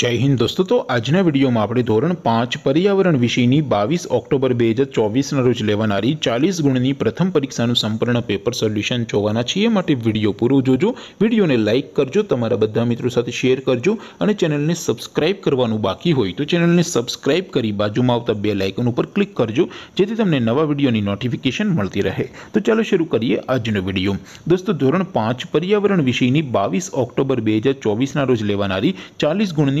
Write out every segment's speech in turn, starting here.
જય હિન્દ દોસ્તો તો આજના વિડીયોમાં આપણે ધોરણ પાંચ પર્યાવરણ વિષયની બાવીસ ઓક્ટોબર બે હજાર ચોવીસના રોજ લેવાનારી ચાલીસ ગુણની પ્રથમ પરીક્ષાનું સંપૂર્ણ પેપર સોલ્યુશન જોવાના છીએ માટે વિડીયો પૂરો જોજો વિડીયોને લાઇક કરજો તમારા બધા મિત્રો સાથે શેર કરજો અને ચેનલને સબસ્ક્રાઇબ કરવાનું બાકી હોય તો ચેનલને સબસ્ક્રાઇબ કરી બાજુમાં આવતા બે લાઇકન ઉપર ક્લિક કરજો જેથી તમને નવા વિડીયોની નોટિફિકેશન મળતી રહે તો ચાલો શરૂ કરીએ આજનો વિડીયો દોસ્તો ધોરણ પાંચ પર્યાવરણ વિષયની બાવીસ ઓક્ટોબર બે હજાર ચોવીસના રોજ લેવાનારી ચાલીસ ગુણની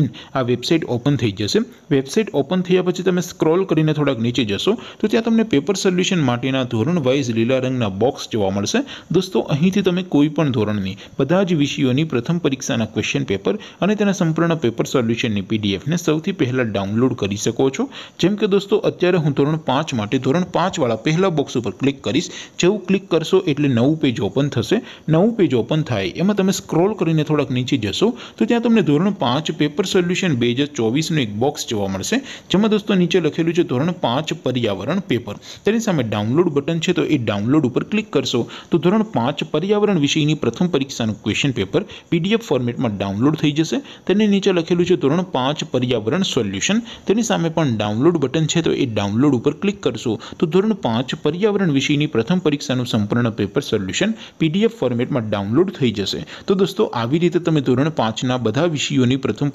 इन आ वेबसाइट ओपन થઈ જશે વેબસાઈટ ઓપન થયા પછી તમે સ્ક્રોલ કરીને થોડક નીચે જશો તો ત્યાં તમને પેપર સોલ્યુશન માટીના ધોરણ વાઇઝ લીલા રંગના બોક્સ જોવા મળશે દોસ્તો અહીંથી તમે કોઈ પણ ધોરણની બધા જ વિષયોની પ્રથમ પરીક્ષાના ક્વેશ્ચન પેપર અને તેના સંપૂર્ણ પેપર સોલ્યુશનની પીડીએફ ને સૌથી પહેલા ડાઉનલોડ કરી શકો છો જેમ કે દોસ્તો અત્યારે હું ધોરણ 5 માટે ધોરણ 5 વાળા પહેલા બોક્સ ઉપર ક્લિક કરીશ જેવું ક્લિક કરશો એટલે નવું પેજ ઓપન થશે નવું પેજ ઓપન થાય એમાં તમે સ્ક્રોલ કરીને થોડક નીચે જશો તો ત્યાં તમને ધોરણ 5 पेपर सॉल्यूशन बेस्ड 24 નો એક બોક્સ જોવા મળશે જેમ કે દોસ્તો નીચે લખેલું છે ધોરણ 5 પર્યાવરણ પેપર તેની સામે ડાઉનલોડ બટન છે તો એ ડાઉનલોડ ઉપર ક્લિક કરશો તો ધોરણ 5 પર્યાવરણ વિષયની પ્રથમ પરીક્ષાનું ક્વેશ્ચન પેપર PDF ફોર્મેટમાં ડાઉનલોડ થઈ જશે તેની નીચે લખેલું છે ધોરણ 5 પર્યાવરણ સોલ્યુશન તેની સામે પણ ડાઉનલોડ બટન છે તો એ ડાઉનલોડ ઉપર ક્લિક કરશો તો ધોરણ 5 પર્યાવરણ વિષયની પ્રથમ પરીક્ષાનું સંપૂર્ણ પેપર સોલ્યુશન PDF ફોર્મેટમાં ડાઉનલોડ થઈ જશે તો દોસ્તો આવી રીતે તમે ધોરણ 5 ના બધા વિષયોની પ્રથમ